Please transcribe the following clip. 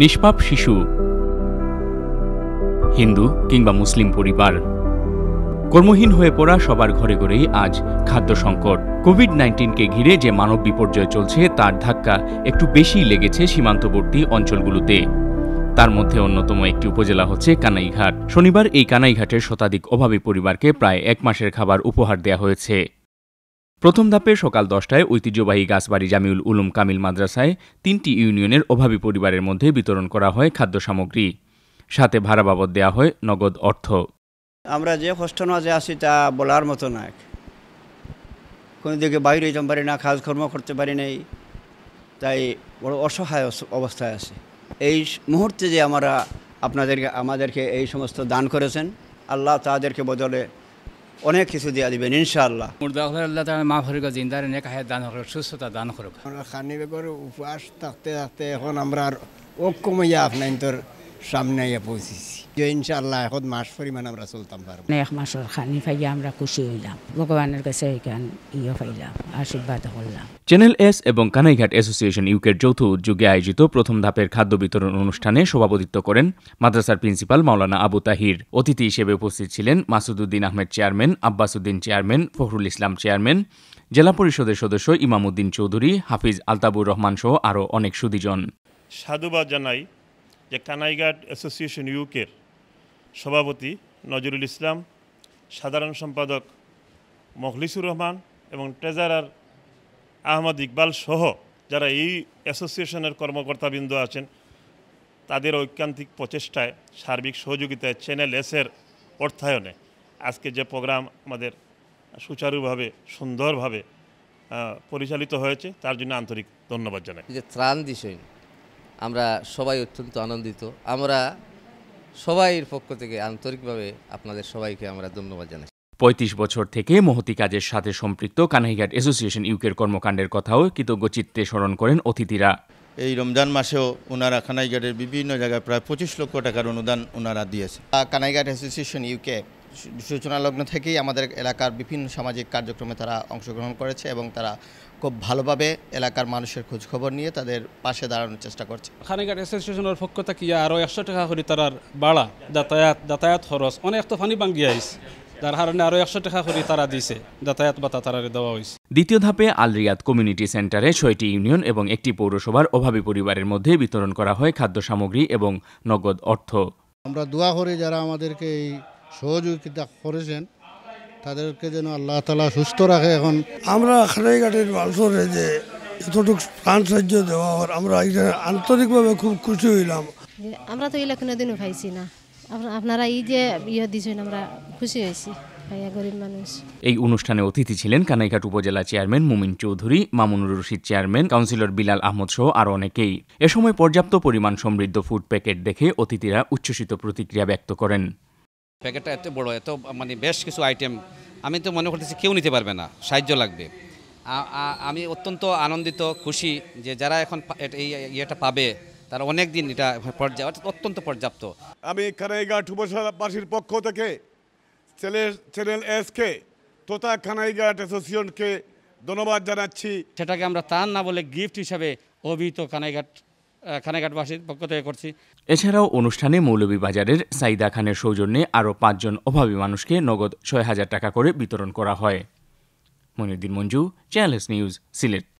নিষ্পাপ শিশু হিন্দু কিংবা মুসলিম পরিবার কর্মহীন হয়ে পড়া সবার ঘরে ঘরেই আজ খাদ্য সংকট কোভিড নাইন্টিনকে ঘিরে যে মানব বিপর্যয় চলছে তার ধাক্কা একটু বেশি লেগেছে সীমান্তবর্তী অঞ্চলগুলোতে তার মধ্যে অন্যতম একটি উপজেলা হচ্ছে কানাইঘাট শনিবার এই কানাইঘাটের শতাধিক অভাবী পরিবারকে প্রায় এক মাসের খাবার উপহার দেওয়া হয়েছে প্রথম ধাপে সকাল দশটায় ঐতিহ্যবাহী গাছবাড়ি জামিউল উলুম কামিল মাদ্রাসায় তিনটি ইউনিয়নের অভাবী পরিবারের মধ্যে বিতরণ করা হয় খাদ্য সামগ্রী সাথে ভাড়া বাবদ দেওয়া হয় নগদ অর্থ আমরা যে কষ্ট মাঝে আসি তা বলার মতো না কোনো দিকে বাইরে যেতে পারি না কাজকর্ম করতে পারি নাই তাই বড় অসহায় অবস্থায় আছে এই মুহূর্তে যে আমরা আপনাদেরকে আমাদেরকে এই সমস্ত দান করেছেন আল্লাহ তাদেরকে বদলে অনেক কিছু দিয়ে দিবেন ইনশাআল্লাহ মুর্দা আল্লাহ তারা মা ফরিক জিন্দার নেক হায়াত দান করুক সুস্থতা দান করুক আমরা খানি বেগর উপাস থাকতে থাকতে এখন আমরা আর ঐক্যময়া আপনার সামনে পৌঁছেছি ইনশাল্লাহ এখন মাস পরিমাণ আমরা চলতাম পারবো এক মাসের খানি পাইয়া আমরা খুশি হইলাম ভগবানের কাছে এখান ইয়ে পাইলাম আশীর্বাদ করলাম চ্যানেল এস এবং কানাইঘাট অ্যাসোসিয়েশন ইউকের যৌথ উদ্যোগে আয়োজিত প্রথম ধাপের খাদ্য বিতরণ অনুষ্ঠানে সভাপতিত্ব করেন মাদ্রাসার প্রিন্সিপাল মাওলানা আবু তাহির অতিথি হিসেবে উপস্থিত ছিলেন Masududdin Ahmed chairman Abbasuddin chairman Fakhrul Islam chairman জেলা পরিষদের সদস্য ইমামুদ্দিন চৌধুরী হাফিজ আলতাবুর রহমান সহ আরও অনেক সুদীজন সাধুবাদ জানাই যে কানাইঘাট অ্যাসোসিয়েশন ইউকের সভাপতি নজরুল ইসলাম সাধারণ সম্পাদক মখলিসুর রহমান এবং ট্রেজারার আহমদ ইকবাল সহ যারা এই অ্যাসোসিয়েশনের কর্মকর্তাবৃন্দ আছেন তাদের ঐকান্তিক প্রচেষ্টায় সার্বিক সহযোগিতায় চ্যানেল এসের অর্থায়নে আজকে যে প্রোগ্রাম আমাদের সুচারুভাবে সুন্দরভাবে পরিচালিত হয়েছে তার জন্য আন্তরিক ধন্যবাদ জানাই যে ত্রাণ দিশে আমরা সবাই অত্যন্ত আনন্দিত আমরা সবাইয়ের পক্ষ থেকে আন্তরিকভাবে আপনাদের সবাইকে আমরা ধন্যবাদ জানাই পঁয়ত্রিশ বছর থেকে মহতি কাজের সাথে সম্পৃক্ত কানাইঘাট অ্যাসোসিয়েশন ইউকের কর্মকাণ্ডের কথাও কৃতজ্ঞচিত্তে স্মরণ করেন অতিথিরা এই রমজান মাসেও ওনারা কানাইঘাটের বিভিন্ন জায়গায় প্রায় পঁচিশ লক্ষ টাকার অনুদান ওনারা দিয়েছে কানাইঘাট অ্যাসোসিয়েশন ইউকে সূচনা লগ্ন থেকেই আমাদের এলাকার বিভিন্ন সামাজিক কার্যক্রমে তারা অংশগ্রহণ করেছে এবং তারা খুব ভালোভাবে এলাকার মানুষের খোঁজখবর নিয়ে তাদের পাশে দাঁড়ানোর চেষ্টা করছে খানিঘাট অ্যাসোসিয়েশনের পক্ষ থেকে আরও একশো টাকা করে তারার বাড়া যাতায়াত যাতায়াত খরচ অনেক তো ফানি ভাঙ্গি আইস তার কারণে আরও একশো টাকা করে তারা দিছে যাতায়াত ভাতা তারারে দেওয়া হয়েছে দ্বিতীয় ধাপে আল রিয়াদ কমিউনিটি সেন্টারে ছয়টি ইউনিয়ন এবং একটি পৌরসভার অভাবী পরিবারের মধ্যে বিতরণ করা হয় খাদ্য সামগ্রী এবং নগদ অর্থ আমরা দোয়া করি যারা আমাদেরকে এই সহযোগিতা করেছেন তাদেরকে যেন আল্লাহ তালা সুস্থ রাখে এখন আমরা খালাইঘাটের মানুষরে যে এতটুকু প্রাণ সাহায্য দেওয়া আমরা আন্তরিকভাবে খুব খুশি হইলাম আমরা তো এলাকা কোনোদিনও পাইছি না আপনারা এই যে ইয়ে দিয়েছেন আমরা খুশি হয়েছি এই অনুষ্ঠানে অতিথি ছিলেন কানাইঘাট উপজেলা chairman Mumin Chowdhury Mamunur Rashid chairman councillor Bilal Ahmad সহ আরও অনেকেই এ সময় পর্যাপ্ত পরিমাণ সমৃদ্ধ ফুড প্যাকেট দেখে অতিথিরা উচ্ছ্বসিত প্রতিক্রিয়া ব্যক্ত করেন প্যাকেটটা এত বড় এত মানে বেশ কিছু আইটেম আমি তো মনে করতেছি কেউ নিতে পারবে না সাহায্য লাগবে আমি অত্যন্ত আনন্দিত খুশি যে যারা এখন এই ইয়েটা পাবে তারা অনেক দিন এটা পর্যাপ্ত অত্যন্ত পর্যাপ্ত আমি খানাইঘাট উপসাবাসীর পক্ষ থেকে চ্যানেল এসকে তোতা খানাইঘাট অ্যাসোসিয়েশনকে ধন্যবাদ জানাচ্ছি সেটাকে আমরা তার না বলে গিফট হিসাবে অভিহিত কানাইঘাট খানাঘাটবাসীর পক্ষ থেকে করছি এছাড়াও অনুষ্ঠানে মৌলভীবাজারের সাইদা খানের সৌজন্যে আরও পাঁচজন অভাবী মানুষকে নগদ ছয় হাজার টাকা করে বিতরণ করা হয় মনিউদ্দিন মঞ্জু চ্যানেলস নিউজ সিলেট